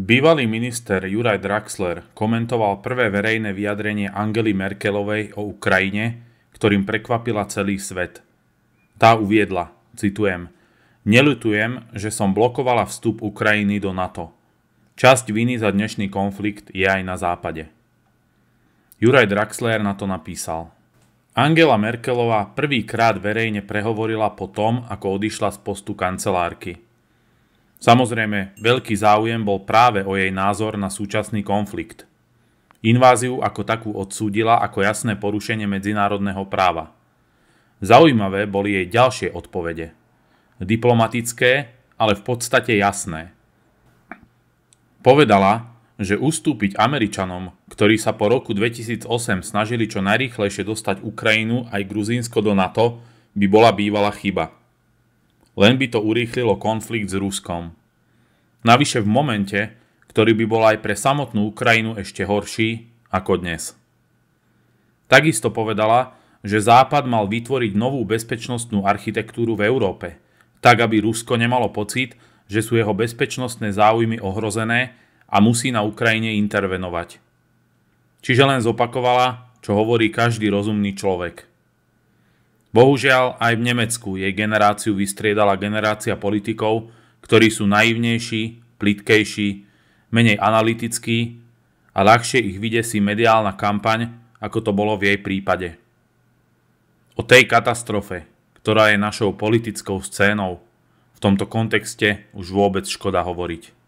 Bývalý minister Juraj Draxler komentoval prvé verejné vyjadrenie Angely Merkelovej o Ukrajine, ktorým prekvapila celý svet. Tá uviedla, citujem, Nelutujem, že som blokovala vstup Ukrajiny do NATO. Časť viny za dnešný konflikt je aj na západe. Juraj Draxler na to napísal. Angela Merkelová prvýkrát verejne prehovorila po tom, ako odišla z postu kancelárky – Samozrejme, veľký záujem bol práve o jej názor na súčasný konflikt. Inváziu ako takú odsúdila ako jasné porušenie medzinárodného práva. Zaujímavé boli jej ďalšie odpovede. Diplomatické, ale v podstate jasné. Povedala, že ustúpiť Američanom, ktorí sa po roku 2008 snažili čo najrýchlejšie dostať Ukrajinu aj Gruzínsko do NATO, by bola bývala chyba – len by to urýchlilo konflikt s Ruskom. Navyše v momente, ktorý by bol aj pre samotnú Ukrajinu ešte horší ako dnes. Takisto povedala, že Západ mal vytvoriť novú bezpečnostnú architektúru v Európe, tak aby Rusko nemalo pocit, že sú jeho bezpečnostné záujmy ohrozené a musí na Ukrajine intervenovať. Čiže len zopakovala, čo hovorí každý rozumný človek. Bohužiaľ, aj v Nemecku jej generáciu vystriedala generácia politikov, ktorí sú naivnejší, plitkejší, menej analytickí a ľahšie ich vydesí mediálna kampaň, ako to bolo v jej prípade. O tej katastrofe, ktorá je našou politickou scénou, v tomto kontexte už vôbec škoda hovoriť.